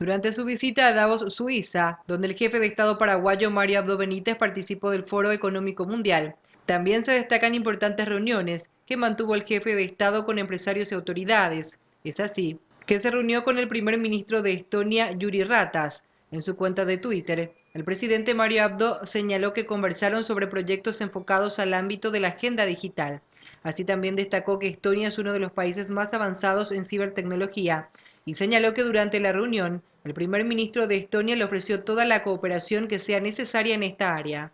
durante su visita a Davos, Suiza, donde el jefe de Estado paraguayo Mario Abdo Benítez participó del Foro Económico Mundial. También se destacan importantes reuniones que mantuvo el jefe de Estado con empresarios y autoridades. Es así que se reunió con el primer ministro de Estonia, Yuri Ratas. En su cuenta de Twitter, el presidente Mario Abdo señaló que conversaron sobre proyectos enfocados al ámbito de la agenda digital. Así también destacó que Estonia es uno de los países más avanzados en cibertecnología y señaló que durante la reunión el primer ministro de Estonia le ofreció toda la cooperación que sea necesaria en esta área.